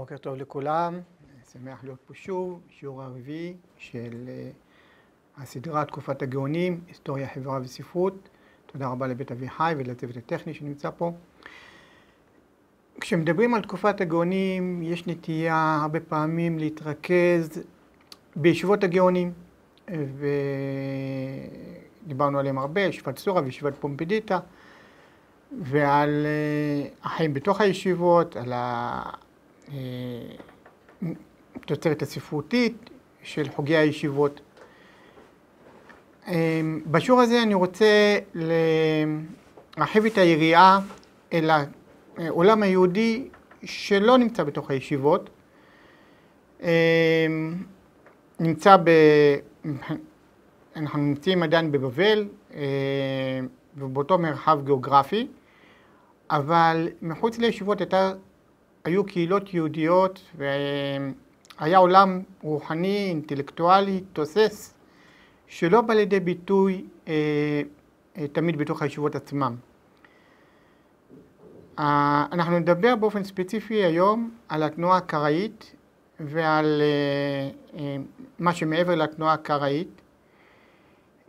בוקר טוב לכולם, שמח להיות פה שוב, שיעור הרביעי של אה, הסדרה תקופת הגאונים, היסטוריה, חברה וספרות. תודה רבה לבית אביחי ולצוות הטכני שנמצא פה. כשמדברים על תקופת הגאונים, יש נטייה הרבה פעמים להתרכז בישיבות הגאונים, ודיברנו עליהם הרבה, ישיבת סורה וישיבת פומפדיטה, ועל אה, החיים בתוך הישיבות, על ה... אה, תוצרת הספרותית של חוגי הישיבות. אה, בשיעור הזה אני רוצה להרחיב את היריעה אל העולם היהודי שלא נמצא בתוך הישיבות, אה, נמצא ב... אנחנו נמצאים עדיין בבבל, ובאותו מרחב גיאוגרפי, אבל מחוץ לישיבות הייתה היו קהילות יהודיות והיה עולם רוחני, אינטלקטואלי, תוסס, שלא בא לידי ביטוי אה, אה, תמיד בתוך הישיבות עצמם. אה, אנחנו נדבר באופן ספציפי היום על התנועה הקראית ועל מה שמעבר לתנועה הקראית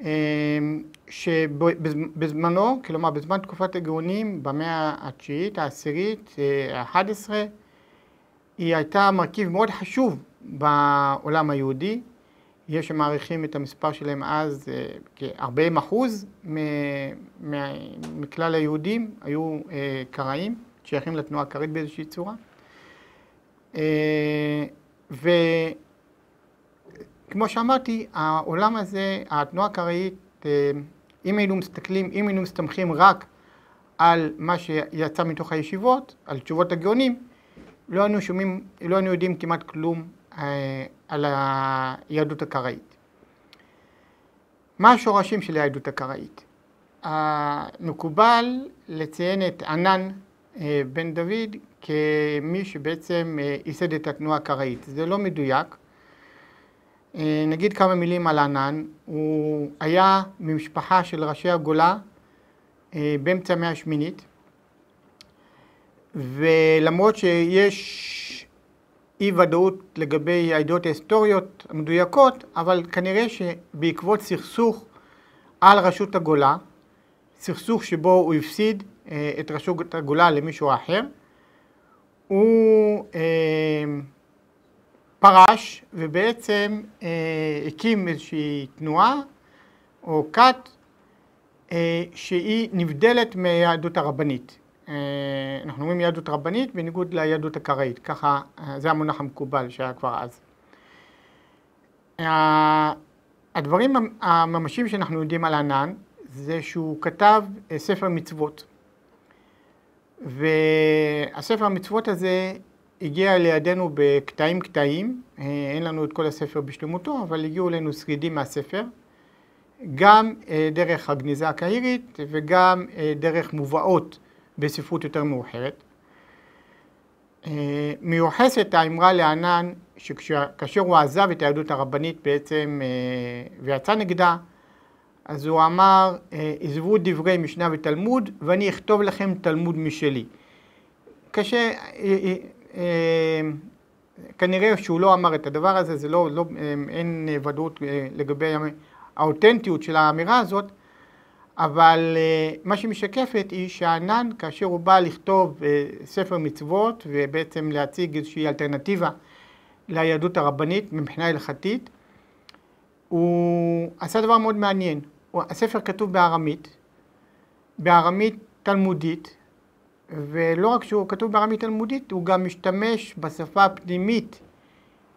אמ, שבזמנו, כלומר בזמן תקופת הגאונים, במאה התשיעית, העשירית, אה, האחד עשרה, היא הייתה מרכיב מאוד חשוב בעולם היהודי. יש שמעריכים את המספר שלהם אז אה, כ-40 אחוז מכלל היהודים היו אה, קראים, שייכים לתנועה הקראית באיזושהי צורה. ו... כמו שאמרתי, העולם הזה, התנועה הקראית, אה, אם היינו מסתכלים, אם היינו מסתמכים רק על מה שיצא מתוך הישיבות, על תשובות הגאונים, לא היינו שומעים, לא היינו יודעים כמעט כלום אה, על היהדות הקראית. מה השורשים של היהדות הקראית? מקובל לציין את ענן אה, בן דוד כמי שבעצם אה, ייסד את התנועה הקראית. זה לא מדויק, אה, נגיד כמה מילים על ענן. הוא היה ממשפחה של ראשי הגולה אה, באמצע המאה השמינית, ולמרות שיש אי ודאות לגבי העדות ההיסטוריות המדויקות, אבל כנראה שבעקבות סכסוך על רשות הגולה, סכסוך שבו הוא הפסיד אה, את רשות הגולה למישהו אחר, הוא פרש ובעצם אה, הקים איזושהי תנועה או כת אה, שהיא נבדלת מהיהדות הרבנית. אה, אנחנו אומרים יהדות רבנית בניגוד ליהדות הקראית, ככה אה, זה המונח המקובל שהיה כבר אז. אה, הדברים הממשיים שאנחנו יודעים על ענן זה שהוא כתב אה, ספר מצוות. והספר המצוות הזה הגיע לידינו בקטעים קטעים, אה, אין לנו את כל הספר בשלמותו, אבל הגיעו אלינו שרידים מהספר, גם אה, דרך הגניזה הקהירית וגם אה, דרך מובאות בספרות יותר מאוחרת. מיוחסת האמרה לענן שכאשר הוא עזב את היהדות הרבנית בעצם ויצא נגדה, אז הוא אמר, עזבו דברי משנה ותלמוד ואני אכתוב לכם תלמוד משלי. קשה, אמ, כנראה שהוא לא אמר את הדבר הזה, זה לא, לא, אמ, אין ודאות אה, לגבי האותנטיות של האמירה הזאת, אבל אה, מה שמשקפת היא שהענן, כאשר הוא בא לכתוב אה, ספר מצוות ובעצם להציג איזושהי אלטרנטיבה ליהדות הרבנית מבחינה הלכתית, הוא עשה דבר מאוד מעניין. הספר כתוב בארמית, בארמית תלמודית, ולא רק שהוא כתוב בארמית תלמודית, הוא גם משתמש בשפה הפנימית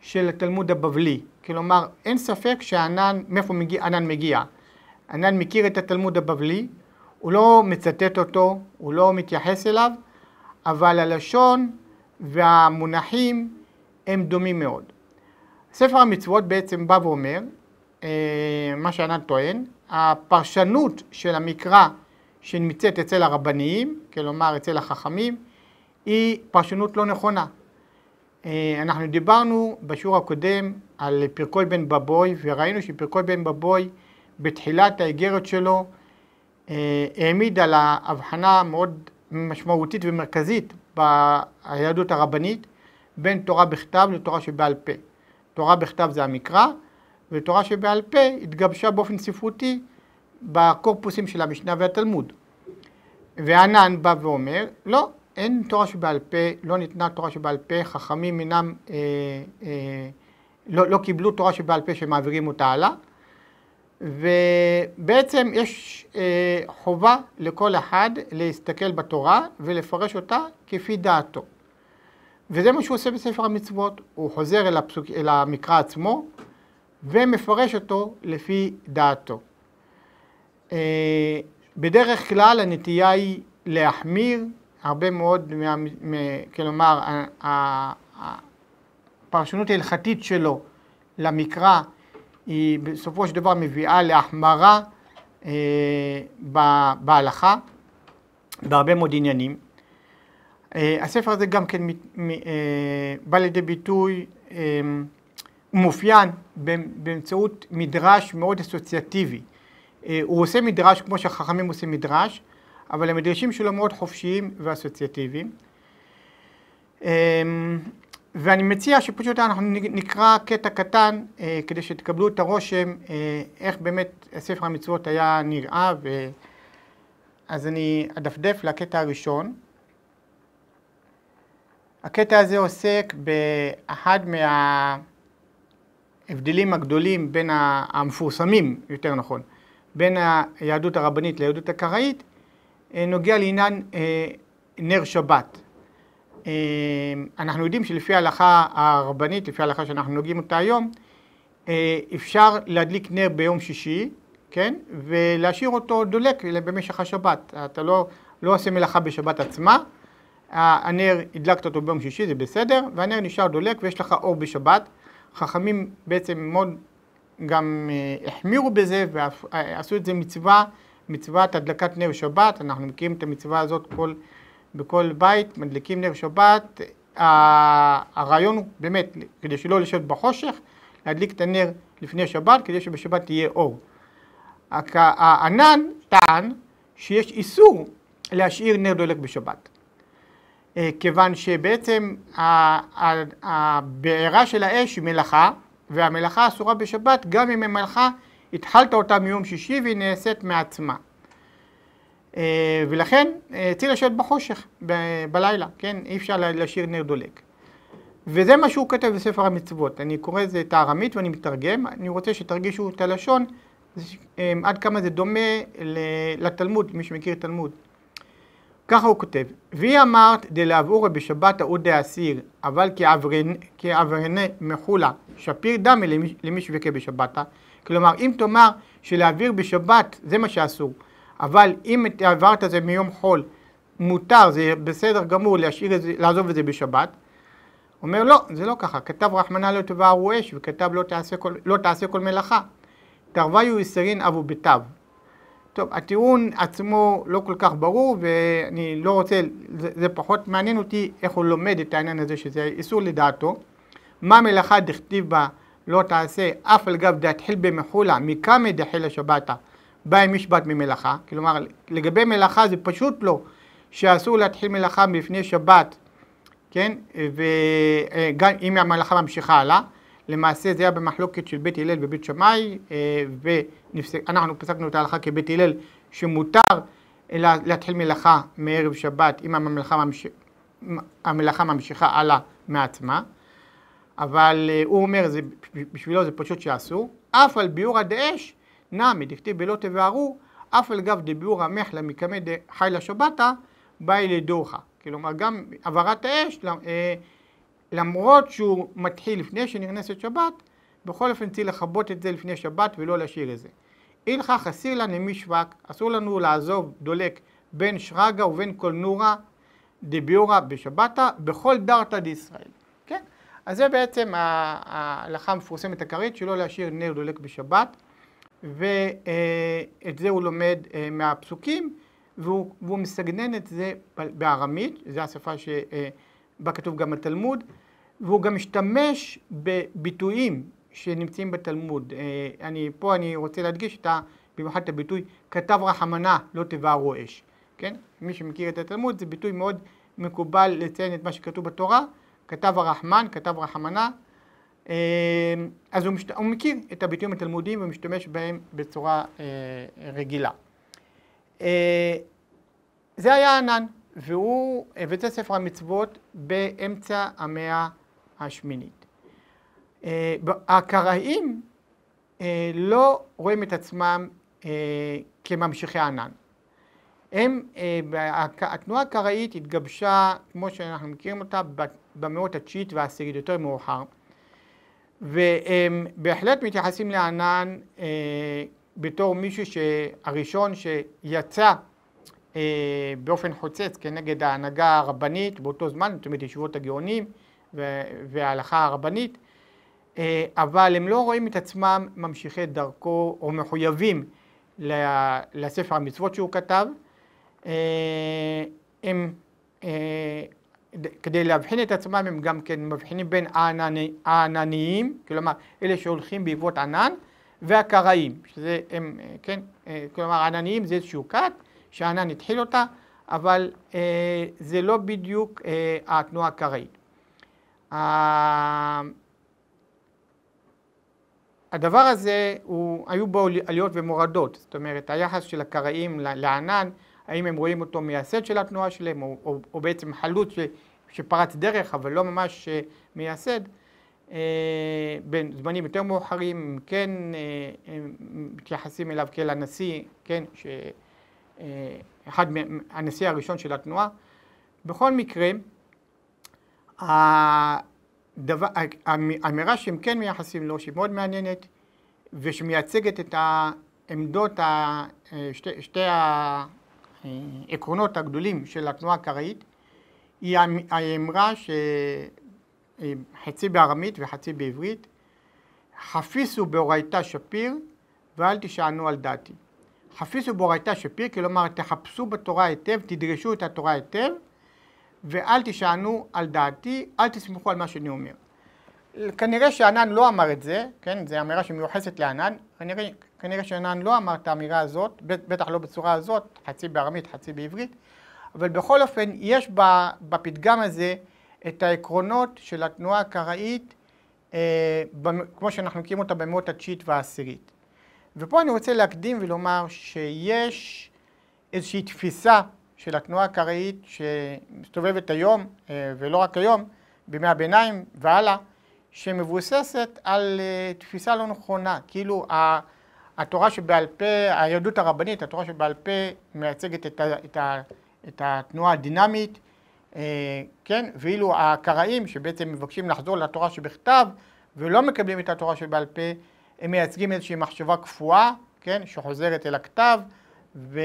של התלמוד הבבלי. כלומר, אין ספק שענן, מאיפה מגיע, ענן מגיע. ענן מכיר את התלמוד הבבלי, הוא לא מצטט אותו, הוא לא מתייחס אליו, אבל הלשון והמונחים הם דומים מאוד. ספר המצוות בעצם בא ואומר, אה, מה שענן טוען, הפרשנות של המקרא שנמצאת אצל הרבניים, כלומר אצל החכמים, היא פרשנות לא נכונה. אה, אנחנו דיברנו בשיעור הקודם על פרקול בן בבוי, וראינו שפרקול בן בבוי בתחילת האיגרת שלו אה, העמיד על ההבחנה המאוד משמעותית ומרכזית ביהדות הרבנית בין תורה בכתב לתורה שבעל פה. תורה בכתב זה המקרא, ותורה שבעל פה התגבשה באופן ספרותי בקורפוסים של המשנה והתלמוד. וענן בא ואומר, לא, אין תורה שבעל פה, לא ניתנה תורה שבעל פה, חכמים אינם, אה, אה, לא, לא קיבלו תורה שבעל פה שמעבירים אותה הלאה. ובעצם יש אה, חובה לכל אחד להסתכל בתורה ולפרש אותה כפי דעתו. וזה מה שהוא עושה בספר המצוות, הוא חוזר אל, הפסוק, אל המקרא עצמו ומפרש אותו לפי דעתו. אה, בדרך כלל הנטייה היא להחמיר, הרבה מאוד, מה, כלומר, הפרשנות ההלכתית שלו למקרא היא בסופו של דבר מביאה להחמרה אה, בהלכה, בהרבה מאוד עניינים. אה, הספר הזה גם כן מת, מ, אה, בא לידי ביטוי, הוא אה, מאופיין באמצעות מדרש מאוד אסוציאטיבי. אה, הוא עושה מדרש כמו שהחכמים עושים מדרש, אבל המדרשים שלו מאוד חופשיים ואסוציאטיביים. אמ, ואני מציע שפשוט אנחנו נקרא קטע קטן אה, כדי שתקבלו את הרושם אה, איך באמת ספר המצוות היה נראה, ו... אז אני אדפדף לקטע הראשון. הקטע הזה עוסק באחד מההבדלים הגדולים בין המפורסמים, יותר נכון, בין היהדות הרבנית ליהדות הקראית, אה, נוגע לעניין אה, נר שבת. אה, אנחנו יודעים שלפי ההלכה הרבנית, לפי ההלכה שאנחנו נוגעים אותה היום, אפשר להדליק נר ביום שישי, כן? ולהשאיר אותו דולק במשך השבת. אתה לא, לא עושה מלאכה בשבת עצמה, הנר, הדלקת אותו ביום שישי, זה בסדר, והנר נשאר דולק ויש לך אור בשבת. חכמים בעצם מאוד גם אה, החמירו בזה ועשו אה, את זה מצווה, מצוות הדלקת נר שבת, אנחנו מכירים את המצווה הזאת כל, בכל בית, מדליקים נר שבת, הרעיון הוא באמת, כדי שלא לשבת בחושך, להדליק את הנר לפני שבת, כדי שבשבת תהיה אור. הענן טען שיש איסור להשאיר נר דולק בשבת. אה, כיוון שבעצם הבעירה של האש היא מלאכה, והמלאכה אסורה בשבת גם אם המלאכה התחלת אותה מיום שישי והיא נעשית מעצמה. אה, ולכן אה, צריך לשבת בחושך ב- בלילה, כן? אי אפשר להשאיר נר דולק. וזה מה שהוא כתב בספר המצוות. אני קורא את זה את הארמית ואני מתרגם. אני רוצה שתרגישו את הלשון, אה, עד כמה זה דומה לתלמוד, מי שמכיר תלמוד. ככה הוא כותב, והיא אמרת דלעבורי בשבת ההוא דאסיר, אבל כעברייני מחולה שפיר דמי למי שווקי בשבתה. כלומר, אם תאמר שלהעביר בשבת זה מה שאסור, אבל אם עברת את זה מיום חול, מותר, זה בסדר גמור להשאיר את זה, לעזוב את זה בשבת. אומר לא, זה לא ככה, כתב רחמנא לא תבערו אש וכתב לא תעשה כל, לא תעשה כל מלאכה. תרוויו יסרין אבו בתיו. טוב, הטיעון עצמו לא כל כך ברור ואני לא רוצה, זה, זה פחות מעניין אותי איך הוא לומד את העניין הזה שזה איסור לדעתו. מה מלאכה דכתיב בה לא תעשה אף על גב דתחיל במחולה מקמא דחילה בא עם משבת ממלאכה. כלומר לגבי מלאכה זה פשוט לא שאסור להתחיל מלאכה לפני שבת, כן? וגם אה, אם המלאכה ממשיכה הלאה למעשה זה היה במחלוקת של בית הלל ובית שמאי, אה, ואנחנו פסקנו את ההלכה כבית הלל שמותר אה, להתחיל מלאכה מערב שבת אם המלאכה, ממש... המלאכה ממשיכה הלאה מעצמה, אבל אה, הוא אומר, זה, בשבילו זה פשוט שאסור, אף על ביאור הדאש נמי דכתיב בלא תבערו, אף על גב דביעור המחלה מקמא דחי לשבתה באי לדוחה. כלומר גם הבערת האש למרות שהוא מתחיל לפני שנכנסת שבת, בכל אופן צריך לכבות את זה לפני שבת ולא להשאיר את זה. אילכך אסיר לה נמי שווק, אסור לנו לעזוב דולק בין שרגא ובין קולנורה דביורא בשבתא, בכל דרתא דישראל. כן? אז זה בעצם ההלכה המפורסמת הכרית, שלא להשאיר נר דולק בשבת, ואת אה, זה הוא לומד אה, מהפסוקים, והוא, והוא מסגנן את זה בארמית, זו השפה שבה אה, כתוב גם התלמוד. והוא גם משתמש בביטויים שנמצאים בתלמוד. אה, אני, פה אני רוצה להדגיש את ה, במיוחד את הביטוי כתב רחמנה לא תבערו אש, כן? מי שמכיר את התלמוד זה ביטוי מאוד מקובל לציין את מה שכתוב בתורה, כתב הרחמן, כתב רחמנה, אה, אז הוא, משת... הוא מכיר את הביטויים התלמודיים ומשתמש בהם בצורה אה, רגילה. אה, זה היה ענן, והוא הבאת אה, ספר המצוות באמצע המאה השמינית. אה, הקראים אה, לא רואים את עצמם אה, כממשיכי ענן. הם, התנועה הקראית התגבשה, כמו שאנחנו מכירים אותה, במאות התשיעית והעשירית יותר מאוחר, והם בהחלט מתייחסים לענן בתור מישהו שהראשון שיצא באופן חוצץ כנגד ההנהגה הרבנית באותו זמן, זאת אומרת ישיבות הגאונים, וההלכה הרבנית, אה, אבל הם לא רואים את עצמם ממשיכי דרכו או מחויבים לספר המצוות שהוא כתב. אה, הם, אה, כדי להבחין את עצמם, הם גם כן מבחינים בין הענניים, כלומר אלה שהולכים בעקבות ענן, והקראים, שזה הם, כן, כלומר עננים זה איזשהו כת שהענן התחיל אותה, אבל זה לא בדיוק התנועה הקראית. הדבר הזה, הוא, היו בו עליות ומורדות, זאת אומרת היחס של הקראים לענן, האם הם רואים אותו מייסד של התנועה שלהם, או, או, או בעצם חלוץ ש, שפרץ דרך, אבל לא ממש אה, מייסד, אה, בין זמנים יותר מאוחרים, כן אה, הם מתייחסים אליו כאל הנשיא, כן, ש, אה, אחד, הנשיא הראשון של התנועה. בכל מקרה, הדבר, האמירה שהם כן מייחסים לו, שהיא מאוד מעניינת ושמייצגת את העמדות, שתי, שתי העקרונות הגדולים של התנועה הקראית, היא האמרה שחצי בארמית וחצי בעברית, חפיסו באורייתא שפיר ואל תשענו על דעתי. חפיסו באורייתא שפיר, כלומר תחפשו בתורה היטב, תדרשו את התורה היטב, ואל תשענו על דעתי, אל תסמכו על מה שאני אומר. כנראה שענן לא אמר את זה, כן, זו אמירה שמיוחסת לענן, כנראה, כנראה שענן לא אמר את האמירה הזאת, בטח לא בצורה הזאת, חצי בארמית, חצי בעברית, אבל בכל אופן יש בפתגם הזה את העקרונות של התנועה הקראית, אה, כמו שאנחנו מכירים אותה במאות התשיעית והעשירית. ופה אני רוצה להקדים ולומר שיש איזושהי תפיסה של התנועה הקראית שמסתובבת היום, אה, ולא רק היום, בימי הביניים והלאה, שמבוססת על אה, תפיסה לא נכונה, כאילו התורה שבעל פה, היהדות הרבנית, התורה שבעל פה מייצגת את, ה, את, ה, את התנועה הדינמית, אה, כן, ואילו הקראים שבעצם מבקשים לחזור לתורה שבכתב ולא מקבלים את התורה שבעל פה, הם מייצגים איזושהי מחשבה קפואה, כן, שחוזרת אל הכתב, ו...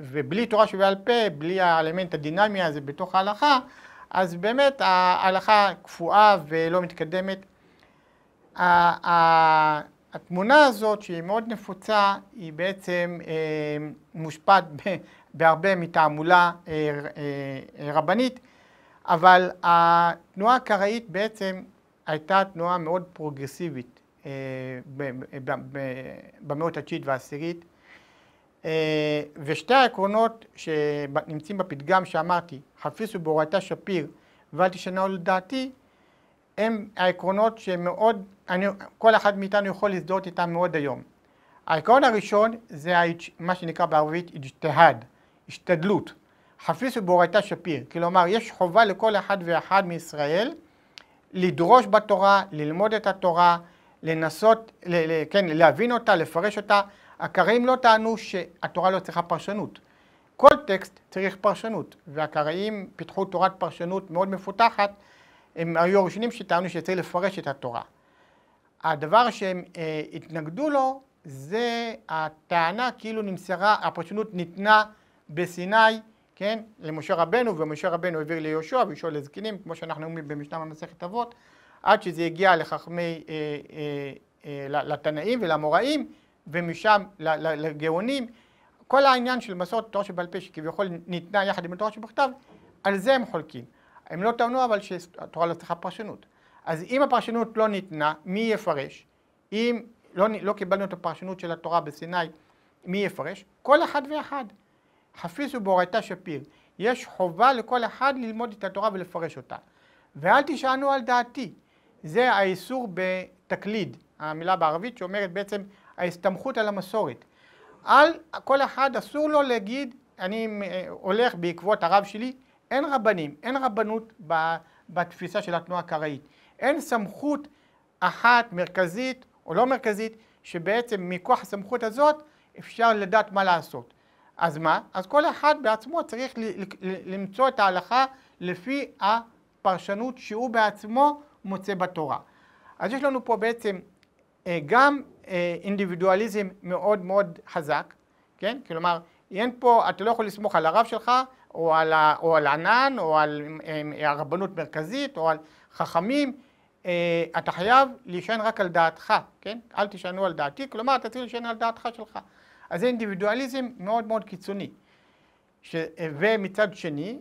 ובלי תורה שבעל פה, בלי האלמנט הדינמי הזה בתוך ההלכה, אז באמת ההלכה קפואה ולא מתקדמת. התמונה הזאת, שהיא מאוד נפוצה, היא בעצם אה, מושפעת בהרבה מתעמולה אה, אה, רבנית, אבל התנועה הקראית בעצם הייתה תנועה מאוד פרוגרסיבית במאות התשיעית והעשירית. אה, ושתי העקרונות שנמצאים בפתגם שאמרתי, חפיסו בהורייתא שפיר ואל תשנעו לדעתי, הם העקרונות שמאוד, אני, כל אחד מאיתנו יכול להזדהות איתם מאוד היום. העקרון הראשון זה מה שנקרא בערבית אג'תהד, השתדלות. חפיסו בהורייתא שפיר, כלומר יש חובה לכל אחד ואחד מישראל לדרוש בתורה, ללמוד את התורה, לנסות, ל, ל, כן, להבין אותה, לפרש אותה. הקראים לא טענו שהתורה לא צריכה פרשנות. כל טקסט צריך פרשנות, והקראים פיתחו תורת פרשנות מאוד מפותחת, הם היו הראשונים שטענו שצריך לפרש את התורה. הדבר שהם אה, התנגדו לו זה הטענה כאילו נמסרה, הפרשנות ניתנה בסיני, כן, למשה רבנו, ומשה רבנו העביר ליהושע ויהושע לזקנים, כמו שאנחנו אומרים במשנה במסכת אבות, עד שזה הגיע לחכמי, אה, אה, אה, לתנאים ולאמוראים, ומשם לגאונים, כל העניין של מסורת תורה שבעל פה שכביכול ניתנה יחד עם התורה שבכתב, על זה הם חולקים. הם לא טענו אבל שהתורה לא צריכה פרשנות. אז אם הפרשנות לא ניתנה, מי יפרש? אם לא, לא קיבלנו את הפרשנות של התורה בסיני, מי יפרש? כל אחד ואחד. חפיס ובהורייתא שפיר. יש חובה לכל אחד ללמוד את התורה ולפרש אותה. ואל תשענו על דעתי. זה האיסור בתקליד, המילה בערבית שאומרת בעצם ההסתמכות על המסורת. על כל אחד אסור לו להגיד, אני הולך בעקבות הרב שלי, אין רבנים, אין רבנות בתפיסה של התנועה הקראית. אין סמכות אחת מרכזית או לא מרכזית, שבעצם מכוח הסמכות הזאת אפשר לדעת מה לעשות. אז מה? אז כל אחד בעצמו צריך למצוא את ההלכה לפי הפרשנות שהוא בעצמו מוצא בתורה. אז יש לנו פה בעצם אה, גם אה, אינדיבידואליזם מאוד מאוד חזק, כן? כלומר, אין פה, אתה לא יכול לסמוך על הרב שלך, או על, או על ענן, או על אה, הרבנות מרכזית, או על חכמים, אתה חייב להישען רק על דעתך, כן? אל תישענו על דעתי, כלומר, אתה צריך להישען על דעתך שלך. אז זה אינדיבידואליזם מאוד מאוד קיצוני. ש... ומצד שני,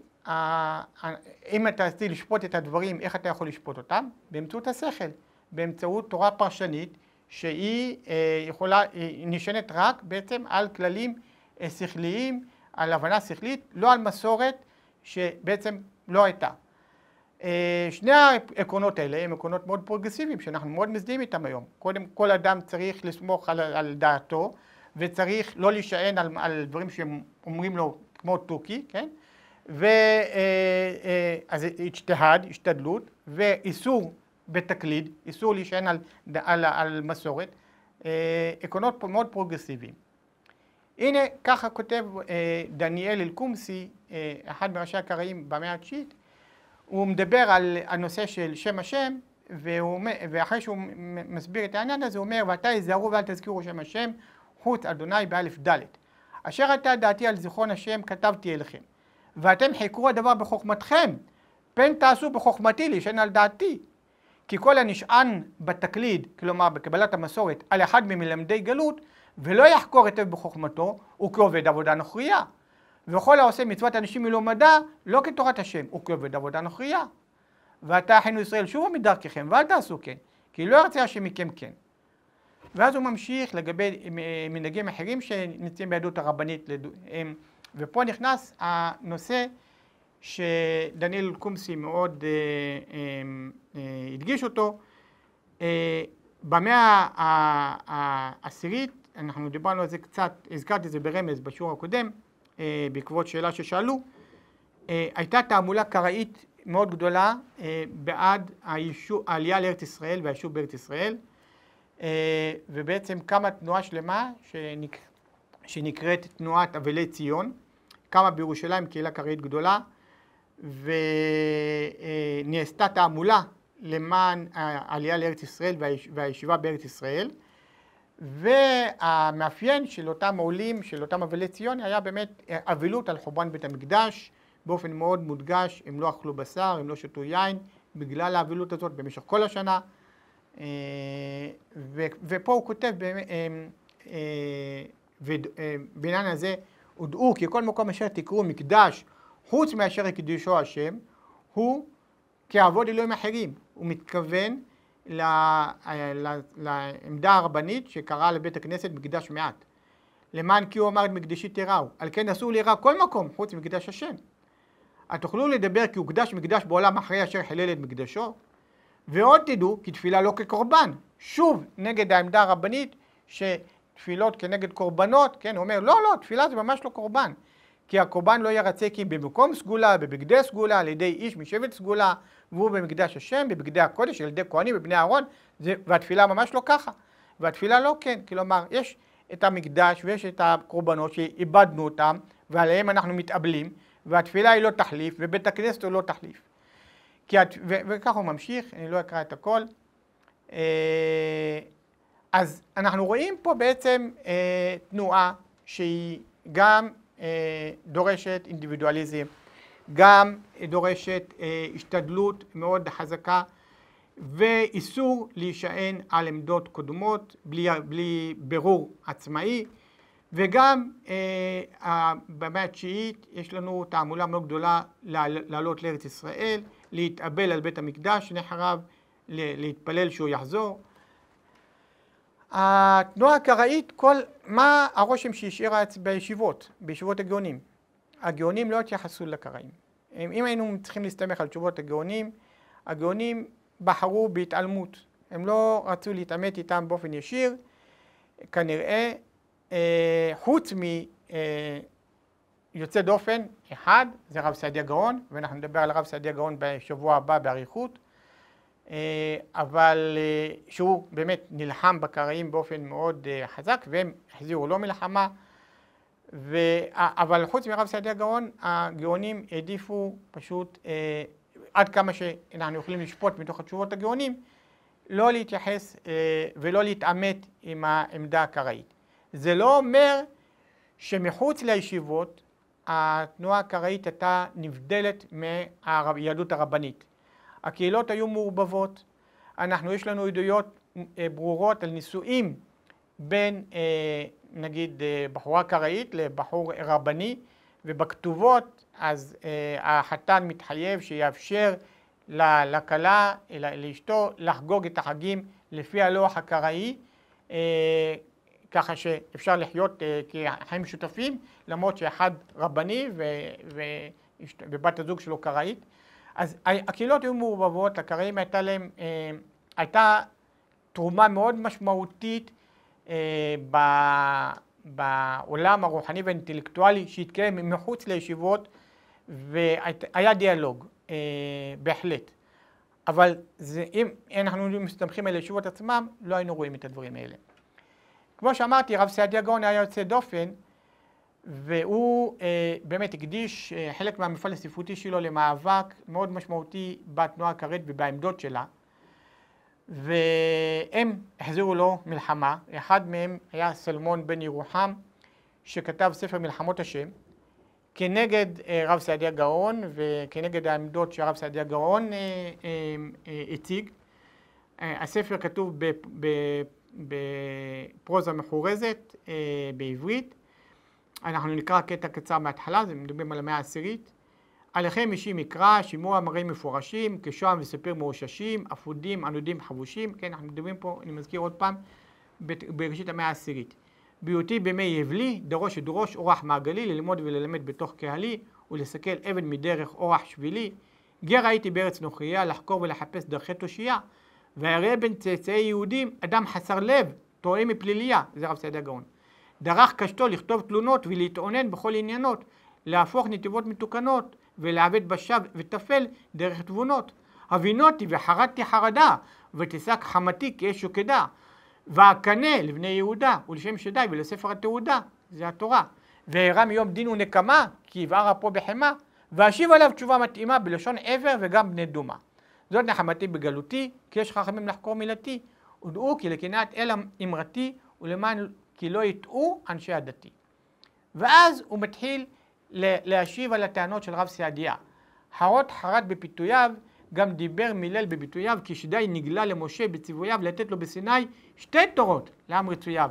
אם אתה רוצה לשפוט את הדברים, איך אתה יכול לשפוט אותם? באמצעות השכל, באמצעות תורה פרשנית, שהיא אה, יכולה, אה, היא נשענת רק בעצם על כללים אה, שכליים, על הבנה שכלית, לא על מסורת שבעצם לא הייתה. שני העקרונות האלה הם עקרונות מאוד פרוגרסיביים, שאנחנו מאוד מזדהים איתם היום. קודם כל אדם צריך לסמוך על, על דעתו, וצריך לא להישען על, על דברים שאומרים לו כמו תוכי, כן? ואז השתהד, השתדלות, ואיסור בתקליד, איסור להישען על, על, על מסורת, אה, עקרונות מאוד פרוגרסיביים. הנה, ככה כותב אה, דניאל אלקומסי, אה, אחד מראשי הקראים במאה התשיעית, הוא מדבר על הנושא של שם השם, והוא, ואחרי שהוא מסביר את העניין הזה, הוא אומר, ועתה יזהרו ואל תזכירו שם השם, חוץ אדוני באלף דלת. אשר הייתה דעתי על זיכרון השם, כתבתי אליכם. ואתם חקרו הדבר בחוכמתכם, פן תעשו בחוכמתי להישען על דעתי. כי כל הנשען בתקליד, כלומר בקבלת המסורת, על אחד ממלמדי גלות, ולא יחקור היטב בחוכמתו, הוא כעובד עבודה נוכרייה. וכל העושה מצוות אנשים מלומדה, לא כתורת השם, הוא כעובד עבודה נוכרייה. ועתה אחינו ישראל שובו מדרככם, ואל תעשו כן, כי לא ירצה השם מכם כן. ואז הוא ממשיך לגבי אה, מנהגים אחרים שנמצאים ביהדות הרבנית, ופה נכנס הנושא שדניאל קומסי מאוד אה, אה, אה, הדגיש אותו. אה, במאה העשירית, אנחנו דיברנו על זה קצת, הזכרתי את זה ברמז בשיעור הקודם, אה, בעקבות שאלה ששאלו, אה, הייתה תעמולה קראית מאוד גדולה אה, בעד העלייה לארץ ישראל והיישוב בארץ ישראל, אה, ובעצם קמה תנועה שלמה שנק... שנקראת תנועת אבלי ציון, קמה בירושלים קהילה קראית גדולה, ונעשתה תעמולה למען העלייה לארץ ישראל והישיבה בארץ ישראל. והמאפיין של אותם עולים, של אותם אבלי ציון, היה באמת אה, אבלות על חורבן בית המקדש, באופן מאוד מודגש, הם לא אכלו בשר, הם לא שתו יין, בגלל האבלות הזאת במשך כל השנה. אה, ופה הוא כותב אה, בעניין הזה, הודעו כי כל מקום אשר תקראו מקדש חוץ מאשר הקדישו השם, הוא כעבוד אלוהים אחרים, הוא מתכוון לעמדה הרבנית שקראה לבית הכנסת מקדש מעט. למען כי הוא אמר את מקדשי תיראו, על כן אסור לירא כל מקום חוץ מקדש השם. אז תוכלו לדבר כי הוקדש מקדש בעולם אחרי אשר חילל את מקדשו, ועוד תדעו כי תפילה לא כקורבן, שוב נגד העמדה הרבנית שתפילות כנגד קורבנות, כן, הוא אומר לא, לא, תפילה זה ממש לא קורבן. כי הקורבן לא ירצה כי במקום סגולה, בבגדי סגולה, על ידי איש משבט סגולה, והוא במקדש השם, בבגדי הקודש, על ידי כהנים, בבני אהרון, והתפילה ממש לא ככה. והתפילה לא כן, כלומר, יש את המקדש ויש את הקורבנות שאיבדנו אותם, ועליהם אנחנו מתאבלים, והתפילה היא לא תחליף, ובית הכנסת הוא לא תחליף. הת... ו... וכך הוא ממשיך, אני לא אקרא את הכל. אה, אז אנחנו רואים פה בעצם אה, תנועה שהיא גם אה, דורשת אינדיבידואליזם, גם דורשת אה, השתדלות מאוד חזקה ואיסור להישען על עמדות קודמות בלי, בלי בירור עצמאי וגם אה, במאה התשיעית יש לנו תעמולה מאוד גדולה לעלות לארץ ישראל, להתאבל על בית המקדש שנחרב, להתפלל שהוא יחזור התנועה הקראית, כל, מה הרושם שהשאירה בישיבות, בישיבות הגאונים? הגאונים לא התייחסו לקראים. אם, אם היינו צריכים להסתמך על תשובות הגאונים, הגאונים בחרו בהתעלמות. הם לא רצו להתעמת איתם באופן ישיר, כנראה, אה, חוץ מיוצא אה, דופן אחד, זה רב סעדיה גאון, ואנחנו נדבר על רב סעדיה גאון בשבוע הבא באריכות, אה, אבל אה, שהוא באמת נלחם בקראים באופן מאוד אה, חזק, והם החזירו לו מלחמה. ו... אבל חוץ מרב סעדיה גאון, הגאונים העדיפו פשוט, עד כמה שאנחנו יכולים לשפוט מתוך התשובות הגאונים, לא להתייחס ולא להתעמת עם העמדה הקראית. זה לא אומר שמחוץ לישיבות התנועה הקראית הייתה נבדלת מהיהדות הרבנית. הקהילות היו מעורבבות, אנחנו, יש לנו עדויות אה, ברורות על נישואים בין אה, נגיד אה, בחורה קראית לבחור רבני, ובכתובות אז החתן מתחייב שיאפשר לכלה, לאשתו, לחגוג את החגים לפי הלוח הקראי, ככה שאפשר לחיות כחיים משותפים, למרות שאחד רבני ובת הזוג שלו קראית. אז הקהילות היו מעורבבות, לקראים הייתה להם, אה, הייתה תרומה מאוד משמעותית אה, ב, בעולם הרוחני והאינטלקטואלי שהתקיים מחוץ לישיבות והיה דיאלוג, אה, בהחלט. אבל זה, אם אנחנו מסתמכים על הישיבות עצמם, לא היינו רואים את הדברים האלה. כמו שאמרתי, רב סעדיה גאון היה יוצא דופן, והוא אה, באמת הקדיש אה, חלק מהמפעל הספרותי שלו למאבק מאוד משמעותי בתנועה הכרת ובעמדות שלה. והם החזירו לו מלחמה, אחד מהם היה סלמון בן ירוחם, שכתב ספר מלחמות השם, כנגד אה, רב סעדיה גאון וכנגד העמדות שהרב סעדיה גאון אה, אה, אה, הציג. אה, הספר כתוב בפרוזה מחורזת אה, בעברית. אנחנו נקרא קטע קצר מההתחלה, זה מדברים על המאה העשירית. עליכם אישי מקרא, שימוע אמרים מפורשים, כשוהם וספיר מאוששים, אפודים, ענודים, חבושים. כן, אנחנו מדברים פה, אני מזכיר עוד פעם, בראשית המאה העשירית. בהיותי בימי יבלי, דרוש ודרוש אורח מעגלי, ללמוד וללמד בתוך קהלי, ולסכל אבן מדרך אורח שבילי. גר הייתי בארץ נוכריה, לחקור ולחפש דרכי תושייה. והרי בין צאצאי יהודים אדם חסר לב, טועה מפליליה. זה רב סעדיה גאון. דרך קשתו לכתוב תלונות ולהתאונן בכל עניינות, להפוך נתיבות מתוקנות ולעבד בשב וטפל דרך תבונות. הבינותי וחרדתי חרדה, ותשק חמתי כאש וכדה. ואקנה לבני יהודה ולשם שדי ולספר התעודה, זה התורה. והראה מיום דין ונקמה, כי יבער אפו בחמא. ואשיב עליו תשובה מתאימה בלשון עבר וגם בני דומה. זאת נחמתי בגלותי, כי יש חכמים לחקור מילתי. ודעו כי לקנאת אל אמ- אמרתי ולמען כי לא יטעו אנשי הדתי. ואז הוא מתחיל להשיב על הטענות של רב סעדיה. חרות חרת בפיתויו, גם דיבר מילל בביטוייו, כי שדי נגלה למשה בציוויו לתת לו בסיני שתי תורות לעם רצויו.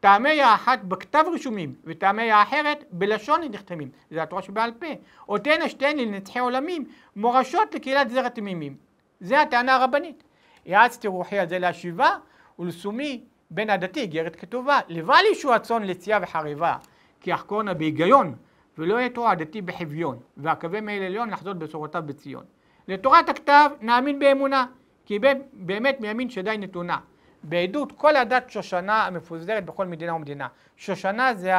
טעמי האחת בכתב רשומים, וטעמי האחרת בלשון נחתמים, זה התורה שבעל פה. אותן השתיהן לנצחי עולמים, מורשות לקהילת זרע תמימים. זה הטענה הרבנית. יעצתי רוחי על זה להשיבה, ולסומי בן הדתי, איגרת כתובה, לבל ישוע צאן לציאה וחריבה, כי אחקור נא בהיגיון, ולא יהיה תורה עדתי בחביון, ואקווה מאל עליון לחזות בשורותיו בציון. לתורת הכתב נאמין באמונה, כי באמת מימין שדי נתונה. בעדות כל הדת שושנה המפוזרת בכל מדינה ומדינה. שושנה זה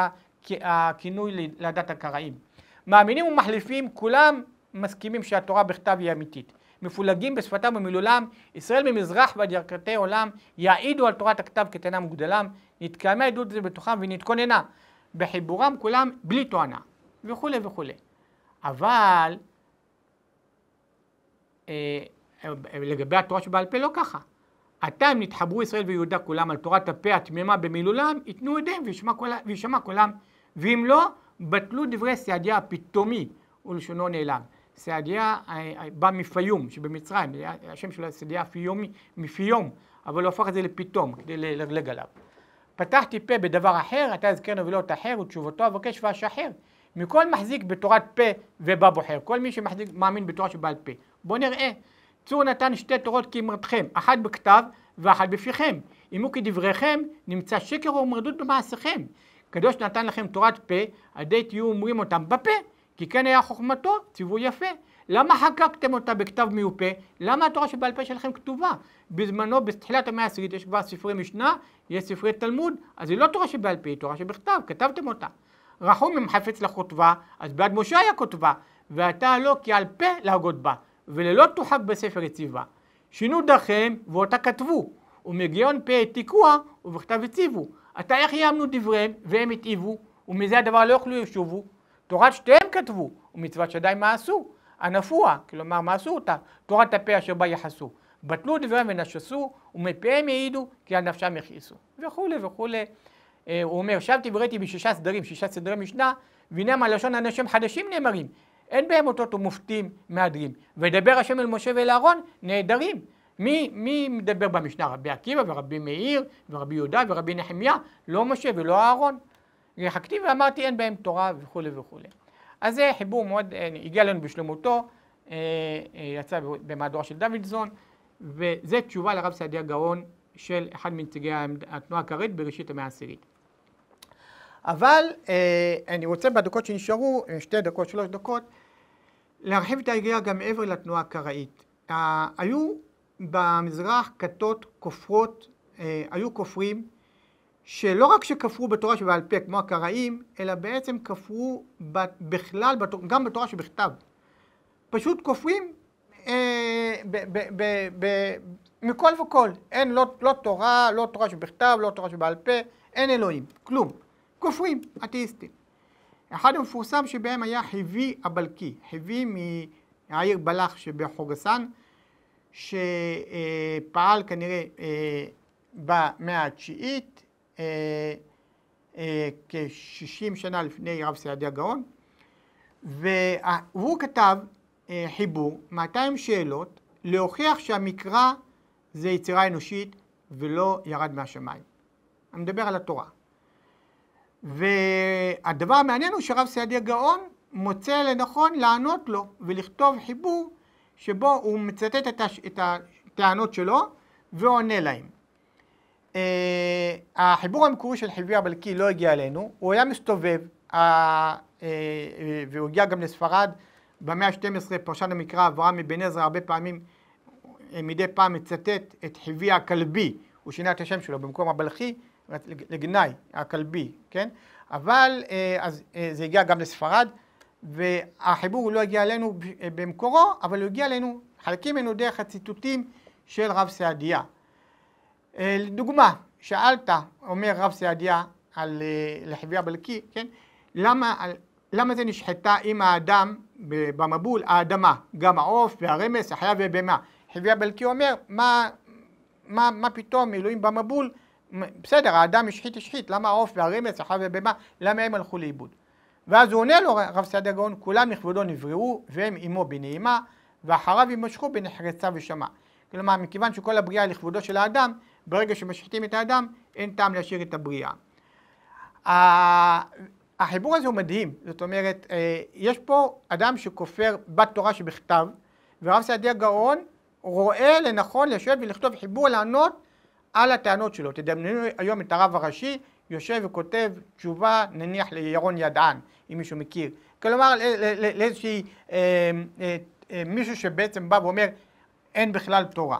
הכינוי לדת הקראים. מאמינים ומחליפים, כולם מסכימים שהתורה בכתב היא אמיתית. מפולגים בשפתם ומילולם, ישראל ממזרח ועד ירקתי עולם, יעידו על תורת הכתב כתנם וגדלם, נתקיימה עדות זה בתוכם ונתכוננה בחיבורם כולם בלי טוענה, וכולי וכולי. אבל אה, אה, לגבי התורה שבעל פה לא ככה. עתה אם נתחברו ישראל ויהודה כולם על תורת הפה התמימה במילולם, ייתנו ידיהם וישמע כולם, ואם לא, בטלו דברי סעדיה הפתאומי ולשונו נעלם. סעדיה אה, אה, בא מפיום שבמצרים, השם שלו סעדיה פיומי, מפיום, אבל הוא הפך את זה לפתאום כדי ללגלג עליו. פתחתי פה בדבר אחר, אתה הזכרנו ולא את אחר, ותשובתו אבקש ואשחר. מכל מחזיק בתורת פה ובא בוחר, כל מי שמחזיק מאמין בתורה שבעל פה. בואו נראה. צור נתן שתי תורות כאמרתכם, אחת בכתב ואחת בפיכם. אם הוא כדבריכם, נמצא שקר ומרדות במעשיכם. קדוש נתן לכם תורת פה, עדי תהיו אומרים אותם בפה, כי כן היה חוכמתו ציווי יפה. למה חקקתם אותה בכתב מיופה? למה התורה שבעל פה שלכם כתובה? בזמנו, בתחילת המאה העשירית, יש כבר ספרי משנה, יש ספרי תלמוד, אז היא לא תורה שבעל פה, היא תורה שבכתב, כתבתם אותה. רחום אם חפץ לכותבה, אז ביד משה היה כותבה, ואתה לא כי על פה להגות בה, וללא תוחק בספר יציבה. שינו דרכיהם, ואותה כתבו, ומגיון פה העתיקוה, ובכתב הציבו. עתה איך יאמנו דבריהם, והם התאיבו, ומזה הדבר לא יוכלו ישובו. תורת שתיהם כתבו, ומצוות שדי מעשו, הנפוה, כלומר מעשו אותה, תורת הפה אשר בה יחסו. בטלו דבריהם ונשסו, ומפיהם העידו, כי על נפשם יכעיסו. וכולי וכולי. אה, הוא אומר, שבתי וראיתי בשישה סדרים, שישה סדרי משנה, והנה מה לשון אנשים חדשים נאמרים, אין בהם אותות ומופתים מהדרים. וידבר השם אל משה ואל אהרון, נעדרים. מי, מי מדבר במשנה? רבי עקיבא ורבי מאיר ורבי יהודה ורבי נחמיה, לא משה ולא אהרון. הרחקתי ואמרתי אין בהם תורה וכולי וכולי. אז זה חיבור מאוד, אה, הגיע לנו בשלמותו, אה, אה, יצא במהדורה של דוידזון, וזה תשובה לרב סעדיה גאון של אחד מנציגי התנועה הכרית בראשית המאה העשירית. אבל אני רוצה בדקות שנשארו, שתי דקות, שלוש דקות, להרחיב את ההגיעה גם מעבר לתנועה הקראית. היו במזרח כתות כופרות, היו כופרים שלא רק שכפרו בתורה שבעל פה, כמו הקראים, אלא בעצם כפרו בכלל, גם בתורה שבכתב. פשוט כופרים אה, ב, ב, ב, מכל וכל. אין לא, לא תורה, לא תורה שבכתב, לא תורה שבעל פה, אין אלוהים, כלום. כופרים, אתאיסטים. אחד המפורסם שבהם היה חיבי הבלקי, חיבי מהעיר בלח שבחוגסן, שפעל כנראה אה, במאה התשיעית, אה, אה, כ-60 שנה לפני רב סעדיה גאון, והוא כתב אה, חיבור, 200 שאלות, להוכיח שהמקרא זה יצירה אנושית ולא ירד מהשמיים. אני מדבר על התורה. והדבר המעניין הוא שהרב סעדיה גאון מוצא לנכון לענות לו ולכתוב חיבור שבו הוא מצטט את הטענות שלו ועונה להם. אה, החיבור המקורי של חיווי הבלקי לא הגיע אלינו, הוא היה מסתובב, אה, אה, והוא הגיע גם לספרד במאה ה-12, פרשן המקרא אברהם אבן עזרא הרבה פעמים, אה, מדי פעם מצטט את חיווי הכלבי, הוא שינה את השם שלו במקום הבלחי לגנאי, הכלבי, כן? אבל אה, אז אה, זה הגיע גם לספרד, והחיבור לא הגיע אלינו אה, במקורו, אבל הוא הגיע אלינו, חלקים ממנו דרך הציטוטים של רב סעדיה. אה, לדוגמה, שאלת, אומר רב סעדיה על אה, לחבי הבלקי, כן? למה, למה זה נשחטה עם האדם במבול, האדמה, גם העוף והרמס, החיה והבהמה? חבי הבלקי אומר, מה, מה, מה פתאום, אלוהים במבול, בסדר, האדם השחית השחית, למה העוף והרמס, החיה והבהמה, למה הם הלכו לאיבוד? ואז הוא עונה לו, רב סעדיה גאון, כולם מכבודו נבראו, והם עמו בנעימה, ואחריו יימשכו בנחרצה ושמע. כלומר, מכיוון שכל הבריאה לכבודו של האדם, ברגע שמשחיתים את האדם, אין טעם להשאיר את הבריאה. החיבור הזה הוא מדהים, זאת אומרת, אה, יש פה אדם שכופר בתורה שבכתב, והרב סעדיה גאון רואה לנכון לשבת ולכתוב חיבור לענות על הטענות שלו. תדמיינו היום את הרב הראשי יושב וכותב תשובה נניח לירון ידען, אם מישהו מכיר. כלומר לאיזושהי, אה, אה, מישהו שבעצם בא ואומר אין בכלל תורה.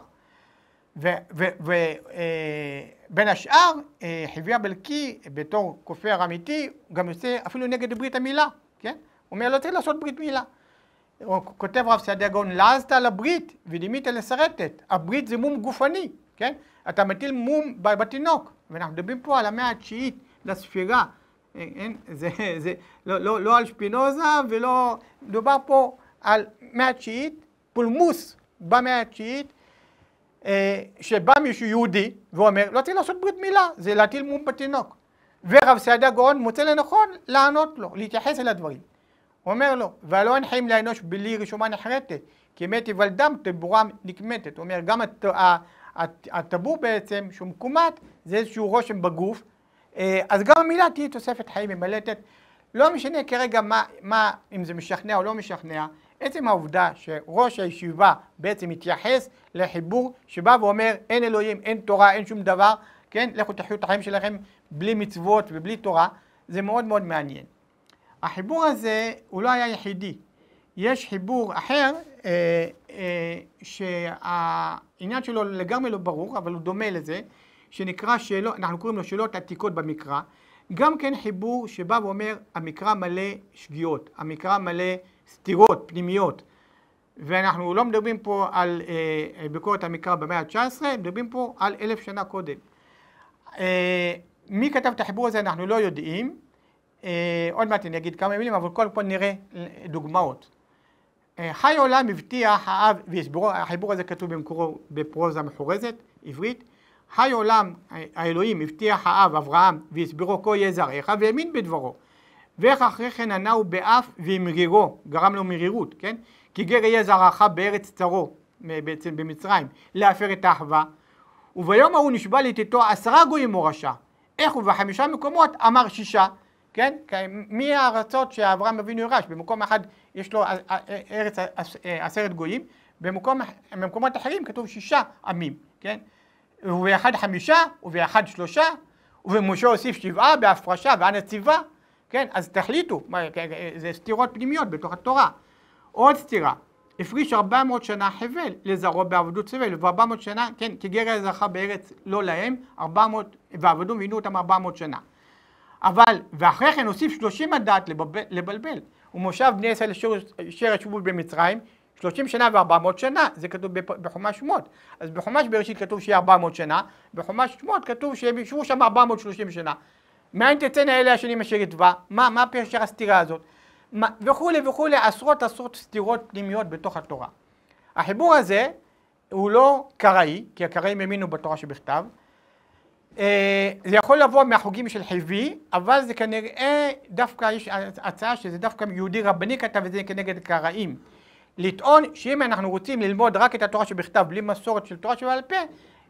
ובין אה, השאר, אה, חיביה בלקי, בתור כופר אמיתי, גם יוצא אפילו נגד ברית המילה, כן? הוא אומר, לא צריך לעשות ברית מילה. הוא כותב רב סעדיה גאון, לעזת על הברית ודימית לסרטת. הברית זה מום גופני, כן? אתה מטיל מום בתינוק. ואנחנו מדברים פה על המאה התשיעית לספירה. אה, אין, זה, זה לא, לא, לא על שפינוזה ולא... מדובר פה על מאה התשיעית, פולמוס במאה התשיעית, אה, שבא מישהו יהודי ואומר, לא צריך לעשות ברית מילה, זה להטיל מום בתינוק. ורב סעדה גאון מוצא לנכון לענות לו, להתייחס אל הדברים. הוא אומר לו, והלא אין חיים לאנוש בלי רשומה נחרטת, כי מת יוולדם טבורם נקמטת. הוא אומר, גם הטבור בעצם, שהוא מקומט, זה איזשהו רושם בגוף, אה, אז גם המילה תהיה תוספת חיים ממלטת. לא משנה כרגע מה, מה, אם זה משכנע או לא משכנע, עצם העובדה שראש הישיבה בעצם מתייחס לחיבור שבא ואומר אין אלוהים, אין תורה, אין שום דבר, כן, לכו תחיו את החיים שלכם בלי מצוות ובלי תורה, זה מאוד מאוד מעניין. החיבור הזה הוא לא היה יחידי, יש חיבור אחר אה, אה, שהעניין שלו לגמרי לא ברור, אבל הוא דומה לזה, שנקרא שאלות, אנחנו קוראים לו שאלות עתיקות במקרא, גם כן חיבור שבא ואומר המקרא מלא שגיאות, המקרא מלא סתירות פנימיות, ואנחנו לא מדברים פה על אה, אה ביקורת המקרא במאה ה-19, מדברים פה על אלף שנה קודם. אה, מי כתב את החיבור הזה אנחנו לא יודעים, אה, עוד מעט אני אגיד כמה מילים, אבל קודם כל נראה אה, דוגמאות. אה, חי עולם הבטיח האב, והחיבור הזה כתוב במקורו בפרוזה מפורזת, עברית, חי עולם אה, האלוהים הבטיח האב אברהם והסברו כה יהיה זרעך והאמין בדברו. ואיך אחרי כן ענהו באף והמרירו, גרם לו מרירות, כן? כי גר יהיה זרעך בארץ צרו, בעצם במצרים, להפר את האחווה. וביום ההוא נשבע לתתו עשרה גויים מורשה. איך הוא בחמישה מקומות אמר שישה, כן? מי הארצות שאברהם אבינו ירש, במקום אחד יש לו ארץ אה, עשרת גויים, במקום, במקומות אחרים כתוב שישה עמים, כן? ובאחד חמישה, ובאחד שלושה, ובמשה הוסיף שבעה בהפרשה והנציבה, כן, אז תחליטו, זה סתירות פנימיות בתוך התורה. עוד סתירה, הפריש 400 שנה חבל לזרוע בעבדות סבל, ו-400 שנה, כן, כי גר זכה בארץ לא להם, 400, ועבדו ועינו אותם 400 שנה. אבל, ואחרי כן הוסיף 30 הדעת לבבל, לבלבל, ומושב בני ישראל אשר ישבו במצרים, 30 שנה ו-400 שנה, זה כתוב בחומש שמות. אז בחומש בראשית כתוב שיהיה 400 שנה, בחומש שמות כתוב שהם ישבו שם 430 שנה. מאין תצא אלה השני אשר יתבע? מה, מה פשר הסתירה הזאת? מה, וכולי וכולי, עשרות עשרות סתירות פנימיות בתוך התורה. החיבור הזה הוא לא קראי, כי הקראים האמינו בתורה שבכתב. אה, זה יכול לבוא מהחוגים של חיבי, אבל זה כנראה דווקא, יש הצעה שזה דווקא יהודי רבני כתב את זה כנגד קראים. לטעון שאם אנחנו רוצים ללמוד רק את התורה שבכתב בלי מסורת של תורה שבעל פה,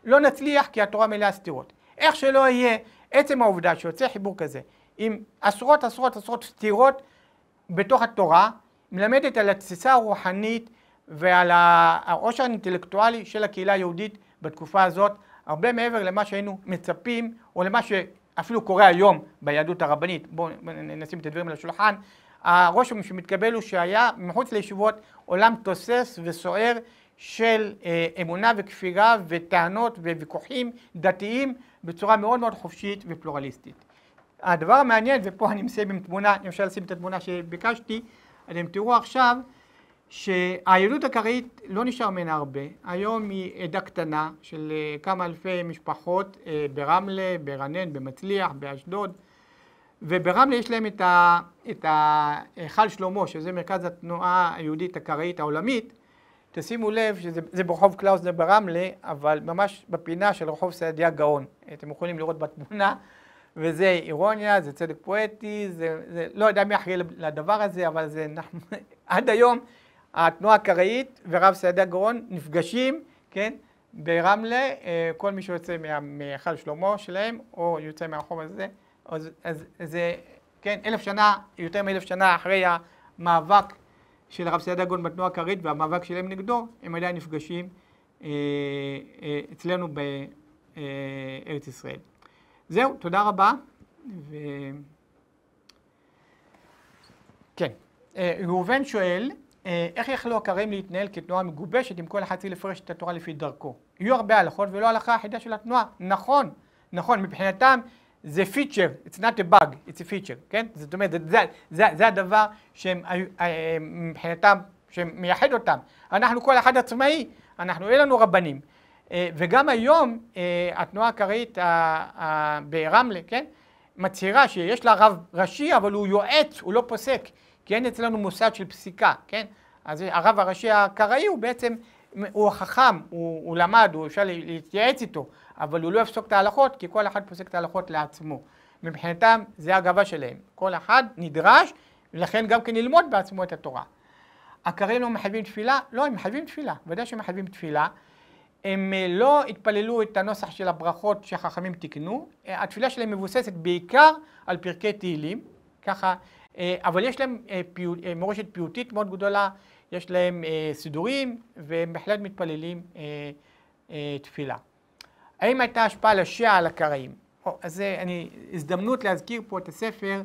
לא נצליח כי התורה מלאה סתירות. איך שלא יהיה, עצם העובדה שיוצא חיבור כזה עם עשרות עשרות עשרות סתירות בתוך התורה, מלמדת על התסיסה הרוחנית ועל העושר האינטלקטואלי של הקהילה היהודית בתקופה הזאת, הרבה מעבר למה שהיינו מצפים, או למה שאפילו קורה היום ביהדות הרבנית. בואו נשים את הדברים על השולחן. הרושם שמתקבל הוא שהיה מחוץ לישיבות עולם תוסס וסוער של אה, אמונה וכפירה וטענות וויכוחים דתיים בצורה מאוד מאוד חופשית ופלורליסטית. הדבר המעניין, ופה אני מסיים עם תמונה, אני אפשר לשים את התמונה שביקשתי, אתם תראו עכשיו שהיהדות הקראית לא נשאר ממנה הרבה, היום היא עדה קטנה של אה, כמה אלפי משפחות אה, ברמלה, ברנן, במצליח, באשדוד, וברמלה יש להם את ההיכל שלמה, שזה מרכז התנועה היהודית הקראית העולמית, תשימו לב שזה ברחוב קלאוזנר ברמלה, אבל ממש בפינה של רחוב סעדיה גאון. אתם יכולים לראות בתמונה, וזה אירוניה, זה צדק פואטי, זה, זה לא יודע מי אחראי לדבר הזה, אבל זה אנחנו, עד היום התנועה הקראית ורב סעדיה גאון נפגשים, כן, ברמלה, אה, כל מי שיוצא מהיכל שלמה שלהם, או יוצא מהרחוב הזה, אז, אז זה, כן, אלף שנה, יותר מאלף שנה אחרי המאבק של הרב סעדה גון בתנועה הכרית והמאבק שלהם נגדו, הם עדיין נפגשים אה, אה, אצלנו בארץ אה, ישראל. זהו, תודה רבה. ו... כן, ראובן שואל, איך יכלו הכרים להתנהל כתנועה מגובשת אם כל אחד צריך לפרש את התורה לפי דרכו? יהיו הרבה הלכות ולא הלכה אחידה של התנועה. נכון, נכון, מבחינתם זה פיצ'ר, it's not a bug, it's a feature, כן? זאת אומרת, זה, זה, זה הדבר שמבחינתם, אה, אה, שמייחד אותם. אנחנו כל אחד עצמאי, אנחנו, אין לנו רבנים. אה, וגם היום התנועה הקראית ברמלה, כן? מצהירה שיש לה רב ראשי, אבל הוא יועץ, הוא לא פוסק, כי אין אצלנו מוסד של פסיקה, כן? אז הרב הראשי הקראי הוא בעצם הוא חכם, הוא, הוא למד, הוא אפשר להתייעץ איתו, אבל הוא לא יפסוק את ההלכות, כי כל אחד פוסק את ההלכות לעצמו. מבחינתם זה הגאווה שלהם. כל אחד נדרש, ולכן גם כן ללמוד בעצמו את התורה. הכרים לא מחייבים תפילה? לא, הם מחייבים תפילה. ודאי שהם מחייבים תפילה. הם אה, לא התפללו את הנוסח של הברכות שהחכמים תיקנו. אה, התפילה שלהם מבוססת בעיקר על פרקי תהילים, ככה, אה, אבל יש להם פיוט, מורשת פיוטית מאוד גדולה. יש להם אה, סידורים, והם בהחלט מתפללים אה, אה, תפילה. האם הייתה השפעה לשיעה על הקראים? אז זה אה, אני, הזדמנות להזכיר פה את הספר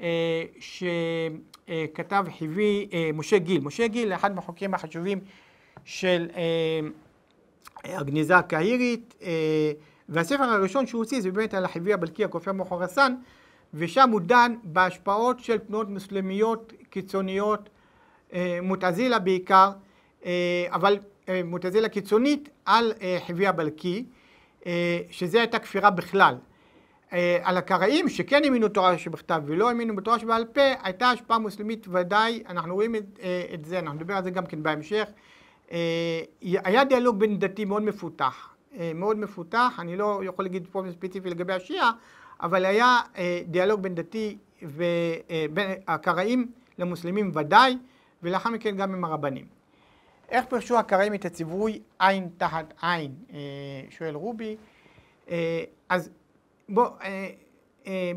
אה, שכתב חיבי אה, משה גיל. משה גיל, אחד מהחוקרים החשובים של אה, הגניזה הקהירית, אה, והספר הראשון שהוא הוציא זה באמת על החיבי הבלקי הכופר מחורסן, ושם הוא דן בהשפעות של תנועות מוסלמיות קיצוניות אה, מותזילה בעיקר, אה, אבל אה, מותזילה קיצונית על חבי הבלקי, שזה הייתה כפירה בכלל. על הקראים שכן האמינו תורה שבכתב ולא האמינו בתורה שבעל פה, הייתה השפעה מוסלמית ודאי, אנחנו רואים את, את זה, אנחנו נדבר על זה גם כן בהמשך. היה דיאלוג בין דתי מאוד מפותח, מאוד מפותח, אני לא יכול להגיד פה ספציפי לגבי השיעה, אבל היה דיאלוג בין דתי ובין הקראים למוסלמים ודאי. ולאחר מכן גם עם הרבנים. איך פרשו הקראים את הציווי עין תחת עין? אה, שואל רובי. אה, אז בוא, אה,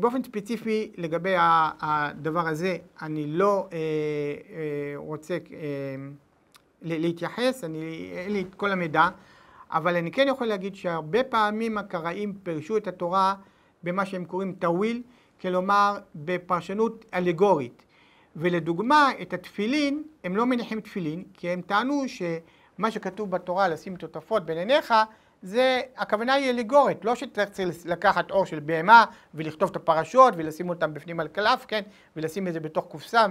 באופן ספציפי לגבי הדבר הזה, אני לא רוצה להתייחס, אני, אין לי את כל המידע, אבל אני כן יכול להגיד שהרבה פעמים הקראים פרשו את התורה במה שהם קוראים טאוויל, כלומר בפרשנות אלגורית. ולדוגמה, את התפילין, הם לא מניחים תפילין, כי הם טענו שמה שכתוב בתורה, לשים את תוטפות בין עיניך, זה, הכוונה היא אליגורית, לא שצריך לקחת אור של בהמה ולכתוב את הפרשות ולשים אותם בפנים על קלף, כן, ולשים את זה בתוך קופסה,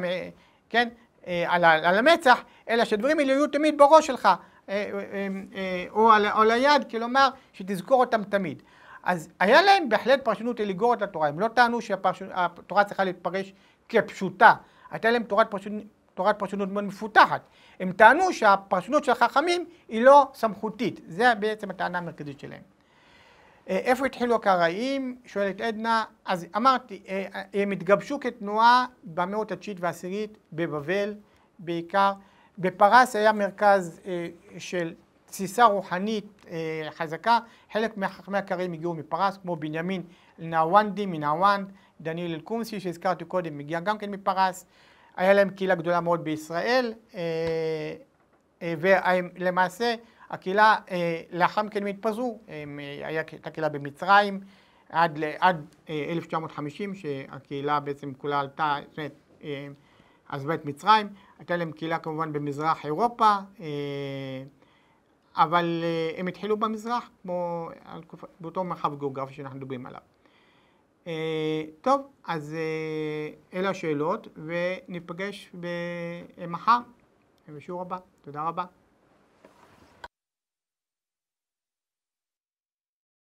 כן, אה, על, על על המצח, אלא שהדברים האלה יהיו תמיד בראש שלך, אה, אה, או על, על היד, כלומר, שתזכור אותם תמיד. אז היה להם בהחלט פרשנות אליגורית לתורה, הם לא טענו שהתורה צריכה להתפרש כפשוטה, הייתה להם תורת פרשנות, תורת פרשנות מאוד מפותחת. הם טענו שהפרשנות של החכמים היא לא סמכותית. זה בעצם הטענה המרכזית שלהם. אה, איפה התחילו הקראים? שואלת עדנה. אז אמרתי, אה, אה, הם התגבשו כתנועה במאות התשיעית והעשירית בבבל בעיקר. בפרס היה מרכז של תסיסה רוחנית חזקה. חלק מחכמי הקראים הגיעו מפרס, כמו בנימין נאוונדי מנאוונד. דניאל אלקומסי שהזכרתי קודם, מגיע גם כן מפרס, היה להם קהילה גדולה מאוד בישראל, אה, אה, ולמעשה הקהילה אה, לאחר מכן הם התפזרו, הייתה קהילה במצרים עד 1950 שהקהילה בעצם כולה עלתה, זאת אומרת עזבה את מצרים, הייתה להם קהילה כמובן במזרח אירופה, אבל הם התחילו במזרח כמו באותו מרחב גיאוגרפי שאנחנו מדברים עליו. אה, טוב, אז אה, אלה השאלות, וניפגש אה, מחר בשיעור הבא. תודה רבה.